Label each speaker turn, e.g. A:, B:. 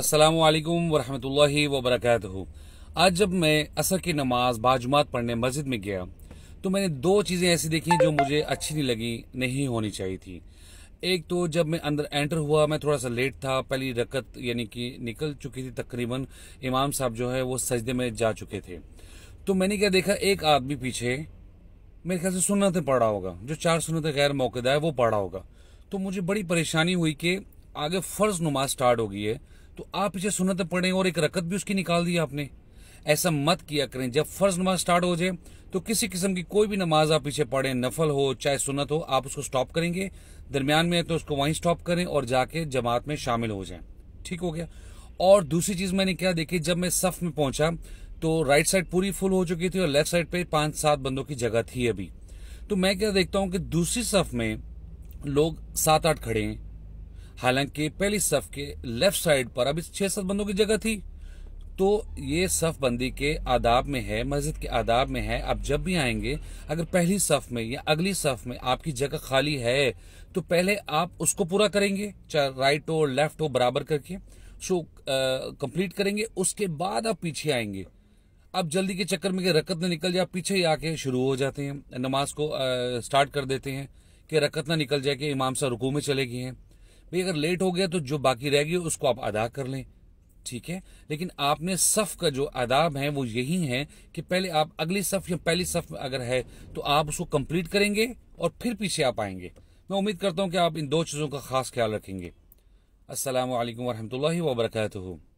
A: अस्सलाम वालेकुम वरहमतुल्लाहि वबरकत आज जब मैं असर की नमाज बाजुमात पढ़ने मस्जिद में गया तो मैंने दो चीज़ें ऐसी देखी जो मुझे अच्छी नहीं लगी नहीं होनी चाहिए थी एक तो जब मैं अंदर एंटर हुआ मैं थोड़ा सा लेट था पहली रकत यानी कि निकल चुकी थी तकरीबन इमाम साहब जो है वो सजदे में जा चुके थे तो मैंने क्या देखा एक आदमी पीछे मेरे ख्याल से सुनतें पढ़ा होगा जो चार सुनतें गैर मौकेदा है वो पढ़ा होगा तो मुझे बड़ी परेशानी हुई कि आगे फ़र्ज नुमाज स्टार्ट हो गई है तो आप इसे सुनत पढ़े और एक रकत भी उसकी निकाल दी आपने ऐसा मत किया करें जब फर्ज नमाज स्टार्ट हो जाए तो किसी किस्म की कोई भी नमाज आप पीछे पढ़े नफल हो चाहे सुनत हो आप उसको स्टॉप करेंगे दरमियान में तो उसको वहीं स्टॉप करें और जाके जमात में शामिल हो जाए ठीक हो गया और दूसरी चीज मैंने क्या देखी जब मैं सफ में पहुंचा तो राइट साइड पूरी फुल हो चुकी थी और लेफ्ट साइड पे पांच सात बंदों की जगह थी अभी तो मैं क्या देखता हूं कि दूसरी सफ में लोग सात आठ खड़े हैं हालांकि पहली सफ के लेफ्ट साइड पर अभी छह सात बंदों की जगह थी तो ये सफ बंदी के आदाब में है मस्जिद के आदाब में है आप जब भी आएंगे अगर पहली सफ में या अगली सफ में आपकी जगह खाली है तो पहले आप उसको पूरा करेंगे चाहे राइट हो लेफ्ट हो बराबर करके शो कंप्लीट करेंगे उसके बाद आप पीछे आएंगे आप जल्दी के चक्कर में रकत ना निकल जाए पीछे ही आके शुरू हो जाते हैं नमाज को आ, स्टार्ट कर देते हैं कि रकत ना निकल जाए कि इमाम साहब रुकू में चले गए हैं भाई अगर लेट हो गया तो जो बाकी रह गई उसको आप अदा कर लें ठीक है लेकिन आपने सफ़ का जो आदाब है वो यही है कि पहले आप अगली सफ़ या पहली सफ़ अगर है तो आप उसको कंप्लीट करेंगे और फिर पीछे आप आएंगे मैं उम्मीद करता हूं कि आप इन दो चीज़ों का खास ख्याल रखेंगे असल वरहमल वर्का